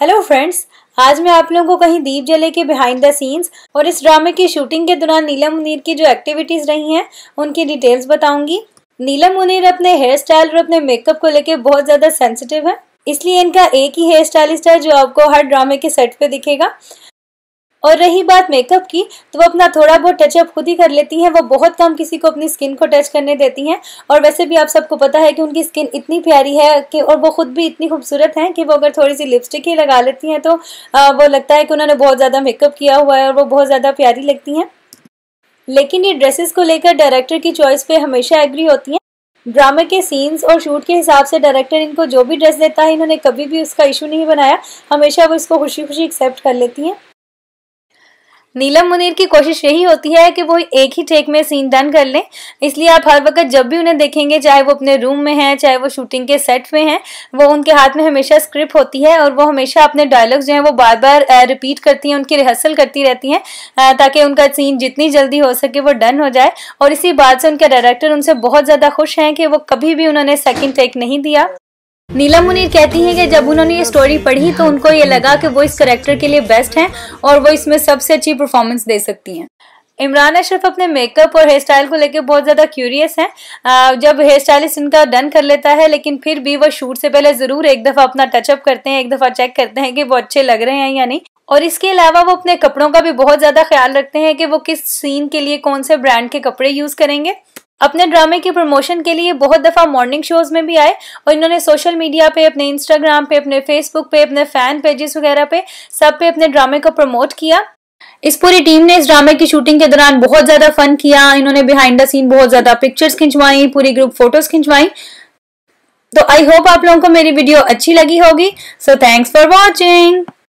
hello friends आज मैं आप लोगों को कहीं दीप जले के बिहाइंड द सीन्स और इस ड्रामे की शूटिंग के दौरान नीलम मुनीर की जो एक्टिविटीज़ रही हैं उनकी डिटेल्स बताऊंगी नीलम मुनीर अपने हेयर स्टाइल और अपने मेकअप को लेकर बहुत ज़्यादा सेंसिटिव है इसलिए इनका एक ही हेयर स्टाइलिस्ट है जो आपको हर ड्रामे के सेट पे दिखेगा और रही बात मेकअप की तो वो अपना थोड़ा बहुत टचअप खुद ही कर लेती हैं वो बहुत कम किसी को अपनी स्किन को टच करने देती हैं और वैसे भी आप सबको पता है कि उनकी स्किन इतनी प्यारी है कि और वो खुद भी इतनी खूबसूरत हैं कि वो अगर थोड़ी सी लिपस्टिक ही लगा लेती हैं तो वो लगता है कि उन्होंने बहुत ज़्यादा मेकअप किया हुआ है और वो बहुत ज़्यादा प्यारी लगती हैं लेकिन ये ड्रेसेस को लेकर डायरेक्टर की चॉइस पर हमेशा एग्री होती हैं ड्रामे के सीन्स और शूट के हिसाब से डायरेक्टर इनको जो भी ड्रेस देता है इन्होंने कभी भी उसका इशू नहीं बनाया हमेशा वो इसको खुशी खुशी एक्सेप्ट कर लेती हैं नीलम मुनीर की कोशिश यही होती है कि वो एक ही टेक में सीन डन कर लें इसलिए आप हर वक्त जब भी उन्हें देखेंगे चाहे वो अपने रूम में हैं चाहे वो शूटिंग के सेट में हैं वो उनके हाथ में हमेशा स्क्रिप्ट होती है और वो हमेशा अपने डायलॉग्स जो हैं वो बार बार रिपीट करती हैं उनकी रिहर्सल करती रहती हैं ताकि उनका सीन जितनी जल्दी हो सके वो डन हो जाए और इसी बात से उनके डायरेक्टर उनसे बहुत ज़्यादा खुश हैं कि वो कभी भी उन्होंने सेकेंड टेक नहीं दिया नीला मुनीर कहती हैं कि जब उन्होंने ये स्टोरी पढ़ी तो उनको ये लगा कि वो इस करेक्टर के लिए बेस्ट हैं और वो इसमें सबसे अच्छी परफॉर्मेंस दे सकती हैं इमरान अशरफ अपने मेकअप और हेयर स्टाइल को लेकर बहुत ज़्यादा क्यूरियस हैं जब हेयर स्टाइलिस्ट इनका डन कर लेता है लेकिन फिर भी वो शूट से पहले ज़रूर एक दफ़ा अपना टचअप करते हैं एक दफ़ा चेक करते हैं कि वो अच्छे लग रहे हैं या नहीं और इसके अलावा वो अपने कपड़ों का भी बहुत ज़्यादा ख्याल रखते हैं कि वो किस सीन के लिए कौन से ब्रांड के कपड़े यूज़ करेंगे अपने ड्रामे के प्रमोशन के लिए बहुत दफ़ा मॉर्निंग शोज़ में भी आए और इन्होंने सोशल मीडिया पे अपने इंस्टाग्राम पे अपने फेसबुक पे अपने फ़ैन पेजेस वगैरह पे सब पे अपने ड्रामे को प्रमोट किया इस पूरी टीम ने इस ड्रामे की शूटिंग के दौरान बहुत ज़्यादा फन किया इन्होंने बिहाइंड द सीन बहुत ज़्यादा पिक्चर्स खिंचवाई पूरी ग्रुप फोटोज़ खिंचवाई तो आई होप आप लोगों को मेरी वीडियो अच्छी लगी होगी सो थैंक्स फॉर वॉचिंग